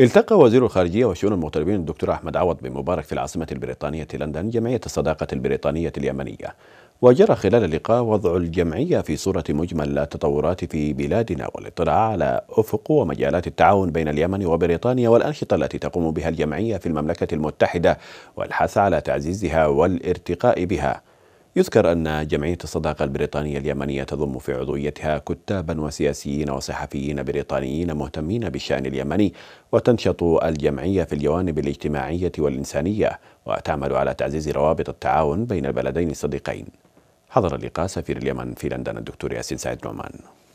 التقى وزير الخارجية وشؤون المغتربين الدكتور أحمد عوض بن مبارك في العاصمة البريطانية لندن جمعية الصداقة البريطانية اليمنية وجرى خلال اللقاء وضع الجمعية في صورة مجمل التطورات في بلادنا والاطلاع على أفق ومجالات التعاون بين اليمن وبريطانيا والأنشطة التي تقوم بها الجمعية في المملكة المتحدة والحث على تعزيزها والارتقاء بها يذكر أن جمعية الصداقة البريطانية اليمنية تضم في عضويتها كتابا وسياسيين وصحفيين بريطانيين مهتمين بالشأن اليمني وتنشط الجمعية في الجوانب الاجتماعية والإنسانية وتعمل على تعزيز روابط التعاون بين البلدين الصديقين حضر اللقاء سفير اليمن في لندن الدكتور ياسين سعيد نعمان